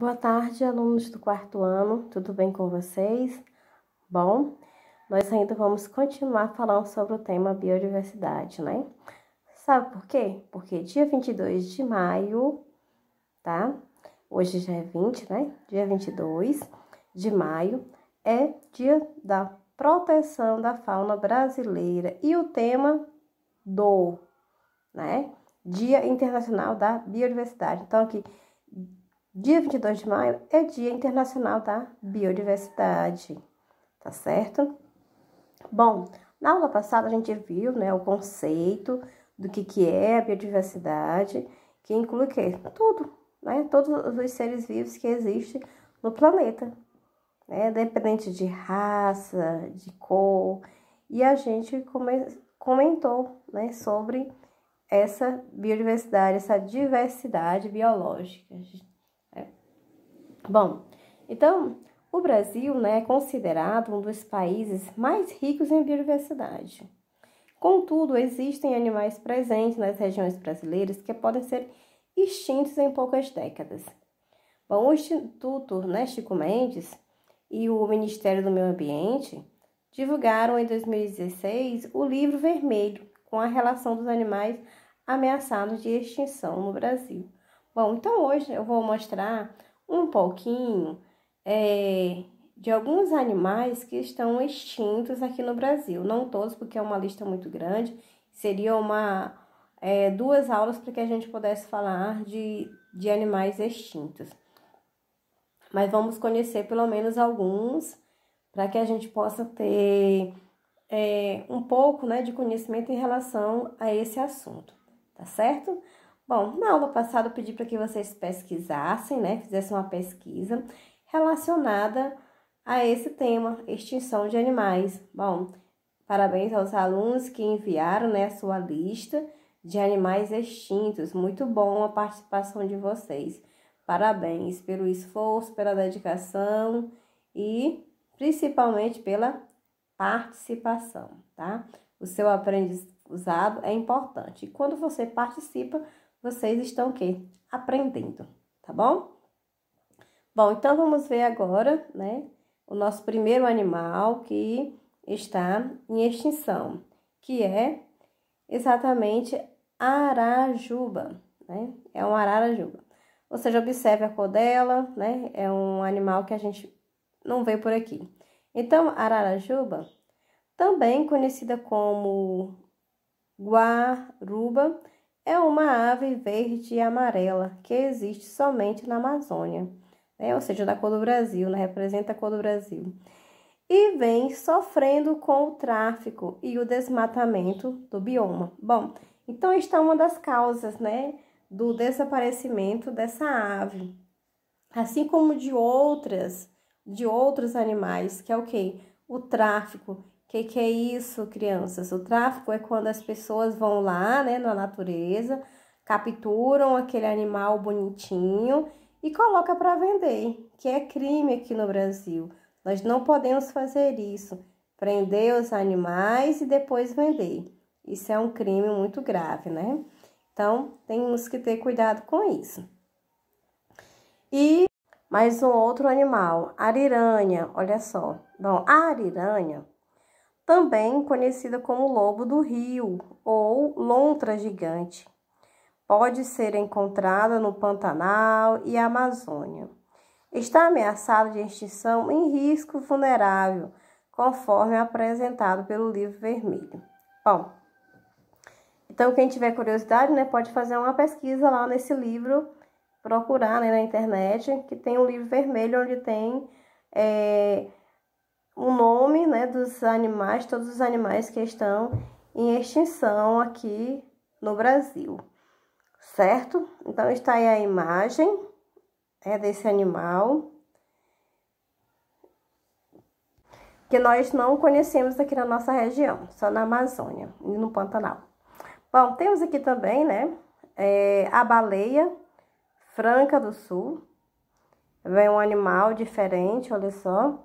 Boa tarde, alunos do quarto ano, tudo bem com vocês? Bom, nós ainda vamos continuar falando sobre o tema biodiversidade, né? Sabe por quê? Porque dia 22 de maio, tá? Hoje já é 20, né? Dia 22 de maio é dia da proteção da fauna brasileira e o tema do, né? Dia Internacional da Biodiversidade. Então, aqui. Dia 22 de maio é Dia Internacional da Biodiversidade, tá certo? Bom, na aula passada a gente viu né, o conceito do que, que é a biodiversidade, que inclui o quê? Tudo, né? Todos os seres vivos que existem no planeta, né? Dependente de raça, de cor. E a gente comentou né, sobre essa biodiversidade, essa diversidade biológica. Bom, então o Brasil né, é considerado um dos países mais ricos em biodiversidade. Contudo, existem animais presentes nas regiões brasileiras que podem ser extintos em poucas décadas. Bom, o Instituto né, Chico Mendes e o Ministério do Meio Ambiente divulgaram em 2016 o Livro Vermelho com a relação dos animais ameaçados de extinção no Brasil. Bom, então hoje eu vou mostrar um pouquinho é, de alguns animais que estão extintos aqui no Brasil. Não todos, porque é uma lista muito grande. Seria uma é, duas aulas para que a gente pudesse falar de, de animais extintos. Mas vamos conhecer pelo menos alguns para que a gente possa ter é, um pouco né, de conhecimento em relação a esse assunto, tá certo? Bom, na aula passada eu pedi para que vocês pesquisassem, né, fizessem uma pesquisa relacionada a esse tema, extinção de animais. Bom, parabéns aos alunos que enviaram né, a sua lista de animais extintos. Muito bom a participação de vocês. Parabéns pelo esforço, pela dedicação e principalmente pela participação, tá? O seu aprendizado é importante. E quando você participa, vocês estão o quê? Aprendendo, tá bom? Bom, então vamos ver agora, né, o nosso primeiro animal que está em extinção, que é exatamente a arajuba, né? É um ararajuba Ou seja, observe a cor dela, né? É um animal que a gente não vê por aqui. Então, ararajuba, também conhecida como guaruba, é uma ave verde e amarela que existe somente na Amazônia, né? ou seja, da cor do Brasil, né? representa a cor do Brasil. E vem sofrendo com o tráfico e o desmatamento do bioma. Bom, então está é uma das causas né, do desaparecimento dessa ave, assim como de outras, de outros animais, que é o que? O tráfico que, que é isso, crianças? O tráfico é quando as pessoas vão lá, né, na natureza, capturam aquele animal bonitinho e coloca para vender, que é crime aqui no Brasil. Nós não podemos fazer isso, prender os animais e depois vender. Isso é um crime muito grave, né? Então, temos que ter cuidado com isso. E mais um outro animal, ariranha, olha só. Bom, a ariranha também conhecida como lobo do rio ou lontra gigante. Pode ser encontrada no Pantanal e Amazônia. Está ameaçada de extinção em risco vulnerável, conforme apresentado pelo livro vermelho. Bom, então quem tiver curiosidade, né, pode fazer uma pesquisa lá nesse livro, procurar né, na internet, que tem um livro vermelho onde tem é, o nome né, dos animais, todos os animais que estão em extinção aqui no Brasil, certo? Então, está aí a imagem é, desse animal que nós não conhecemos aqui na nossa região, só na Amazônia e no Pantanal. Bom, temos aqui também, né, é, a baleia franca do sul, vem é um animal diferente, olha só,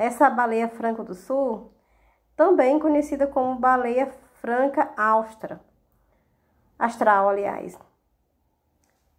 essa baleia franca do sul, também conhecida como baleia franca austra, astral, aliás,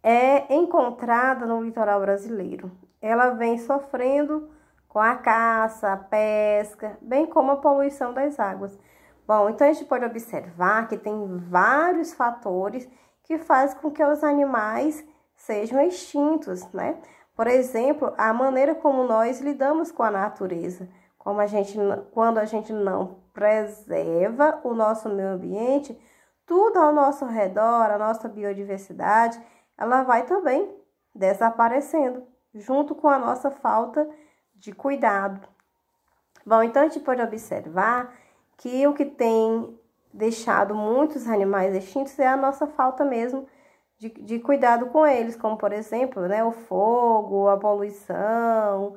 é encontrada no litoral brasileiro. Ela vem sofrendo com a caça, a pesca, bem como a poluição das águas. Bom, então a gente pode observar que tem vários fatores que fazem com que os animais sejam extintos, né? Por exemplo, a maneira como nós lidamos com a natureza, como a gente, quando a gente não preserva o nosso meio ambiente, tudo ao nosso redor, a nossa biodiversidade, ela vai também desaparecendo, junto com a nossa falta de cuidado. Bom, então a gente pode observar que o que tem deixado muitos animais extintos é a nossa falta mesmo de de, de cuidado com eles, como por exemplo, né, o fogo, a poluição.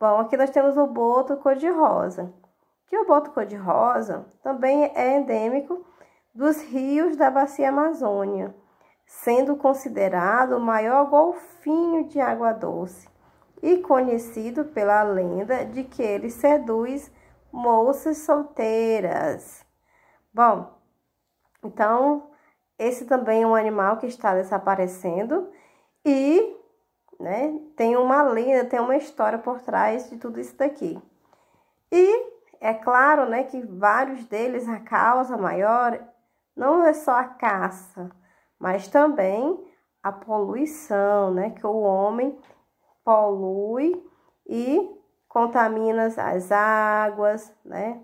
Bom, aqui nós temos o boto cor-de-rosa, que o boto cor-de-rosa também é endêmico dos rios da bacia Amazônia, sendo considerado o maior golfinho de água doce e conhecido pela lenda de que ele seduz moças solteiras. Bom, então esse também é um animal que está desaparecendo e né, tem uma linha tem uma história por trás de tudo isso daqui. E é claro né, que vários deles, a causa maior não é só a caça, mas também a poluição, né, que o homem polui e contamina as águas, né,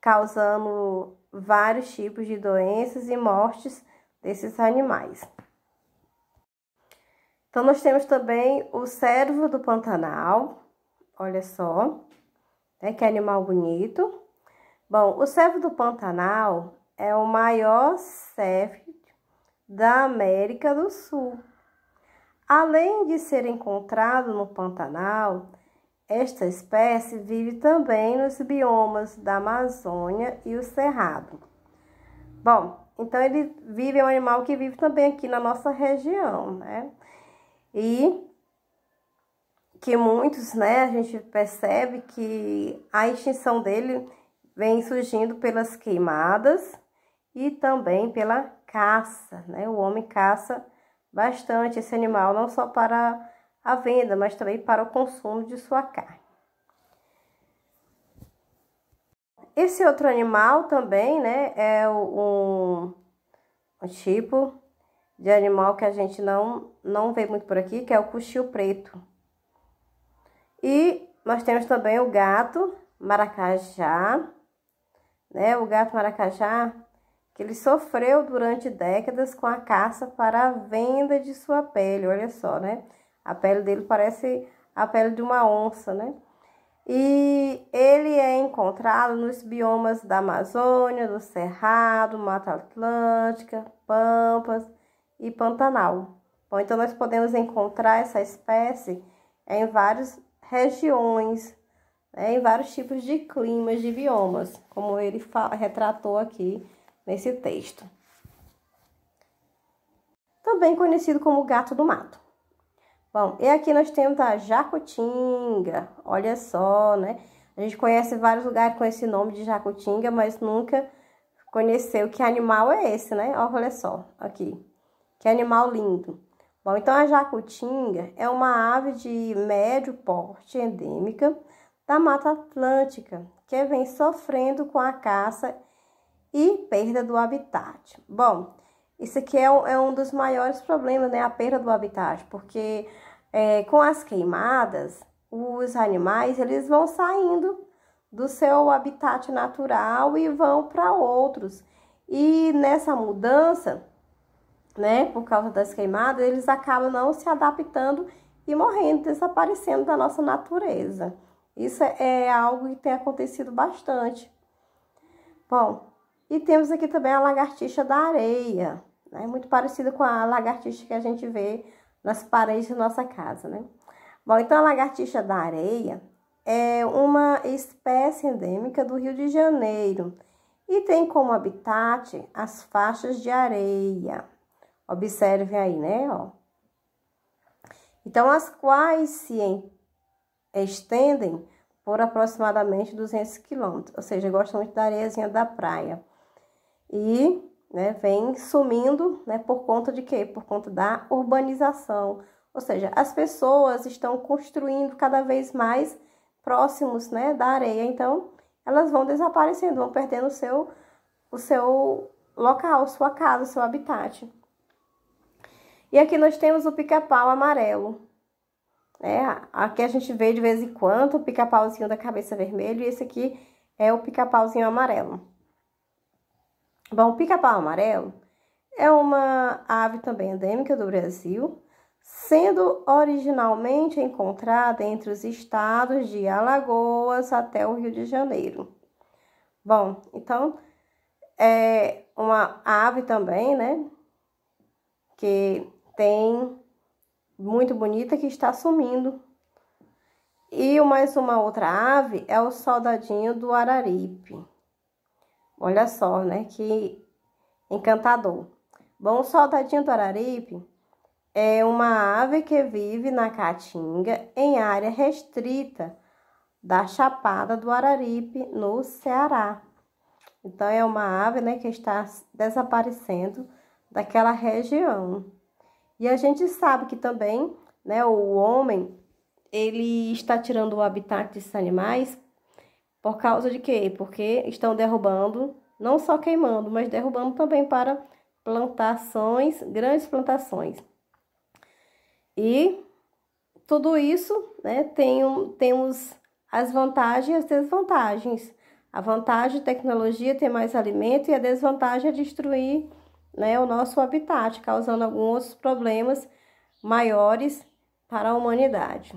causando vários tipos de doenças e mortes desses animais. Então, nós temos também o cervo do Pantanal, olha só, né, que é animal bonito. Bom, o cervo do Pantanal é o maior cervo da América do Sul. Além de ser encontrado no Pantanal, esta espécie vive também nos biomas da Amazônia e o Cerrado. Bom, então ele vive, é um animal que vive também aqui na nossa região, né? E que muitos, né, a gente percebe que a extinção dele vem surgindo pelas queimadas e também pela caça, né? O homem caça bastante esse animal, não só para à venda, mas também para o consumo de sua carne. Esse outro animal também, né, é um, um tipo de animal que a gente não, não vê muito por aqui, que é o cuchil preto. E nós temos também o gato maracajá, né, o gato maracajá, que ele sofreu durante décadas com a caça para a venda de sua pele, olha só, né? A pele dele parece a pele de uma onça, né? E ele é encontrado nos biomas da Amazônia, do Cerrado, Mata Atlântica, Pampas e Pantanal. Bom, então nós podemos encontrar essa espécie em várias regiões, né, em vários tipos de climas, de biomas, como ele retratou aqui nesse texto. Também conhecido como gato do mato. Bom, e aqui nós temos a Jacutinga, olha só, né? A gente conhece vários lugares com esse nome de Jacutinga, mas nunca conheceu que animal é esse, né? Olha só, aqui, que animal lindo. Bom, então a Jacutinga é uma ave de médio porte endêmica da Mata Atlântica, que vem sofrendo com a caça e perda do habitat. Bom, isso aqui é um, é um dos maiores problemas, né? A perda do habitat, porque é, com as queimadas, os animais eles vão saindo do seu habitat natural e vão para outros. E nessa mudança, né, por causa das queimadas, eles acabam não se adaptando e morrendo, desaparecendo da nossa natureza. Isso é, é algo que tem acontecido bastante. Bom, e temos aqui também a lagartixa da areia, né? Muito parecida com a lagartixa que a gente vê nas paredes da nossa casa, né? Bom, então a lagartixa da areia é uma espécie endêmica do Rio de Janeiro e tem como habitat as faixas de areia. Observe aí, né? Ó. Então, as quais se estendem por aproximadamente 200 quilômetros, ou seja, gostam muito da areiazinha da praia e né, vem sumindo né, por conta de quê? Por conta da urbanização. Ou seja, as pessoas estão construindo cada vez mais próximos né, da areia, então elas vão desaparecendo, vão perdendo o seu, o seu local, sua casa, seu habitat. E aqui nós temos o pica-pau amarelo. É, Aqui a gente vê de vez em quando o pica-pauzinho da cabeça vermelha e esse aqui é o pica-pauzinho amarelo. Bom, o pica-pau amarelo é uma ave também endêmica do Brasil, sendo originalmente encontrada entre os estados de Alagoas até o Rio de Janeiro. Bom, então é uma ave também, né? Que tem muito bonita que está sumindo. E mais uma outra ave é o soldadinho do Araripe. Olha só, né? Que encantador. Bom, o soldadinho do araripe é uma ave que vive na caatinga em área restrita da Chapada do Araripe, no Ceará. Então, é uma ave né, que está desaparecendo daquela região. E a gente sabe que também né, o homem ele está tirando o habitat desses animais por causa de quê? Porque estão derrubando, não só queimando, mas derrubando também para plantações, grandes plantações. E tudo isso né, tem, temos as vantagens e as desvantagens. A vantagem da tecnologia ter mais alimento e a desvantagem é destruir né, o nosso habitat, causando alguns outros problemas maiores para a humanidade.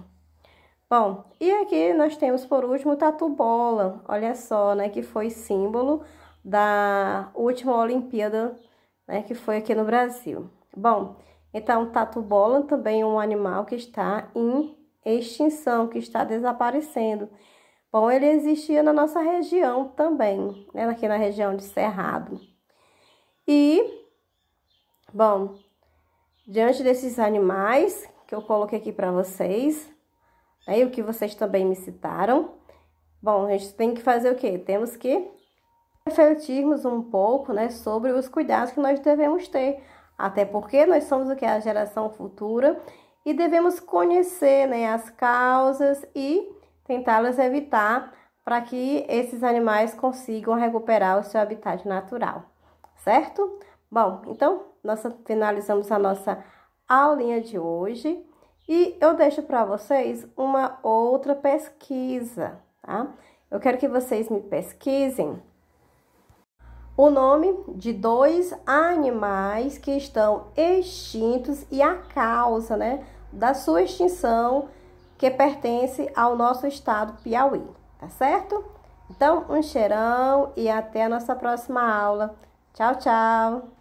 Bom, e aqui nós temos por último o tatu bola, olha só, né, que foi símbolo da última Olimpíada, né, que foi aqui no Brasil. Bom, então tatu bola também é um animal que está em extinção, que está desaparecendo. Bom, ele existia na nossa região também, né, aqui na região de Cerrado. E, bom, diante desses animais que eu coloquei aqui para vocês, Aí, o que vocês também me citaram. Bom, a gente tem que fazer o quê? Temos que refletirmos um pouco, né, sobre os cuidados que nós devemos ter. Até porque nós somos o que? A geração futura e devemos conhecer, né, as causas e tentá-las evitar para que esses animais consigam recuperar o seu habitat natural, certo? Bom, então, nós finalizamos a nossa aulinha de hoje. E eu deixo para vocês uma outra pesquisa, tá? Eu quero que vocês me pesquisem o nome de dois animais que estão extintos e a causa, né, da sua extinção que pertence ao nosso estado Piauí, tá certo? Então, um cheirão e até a nossa próxima aula. Tchau, tchau!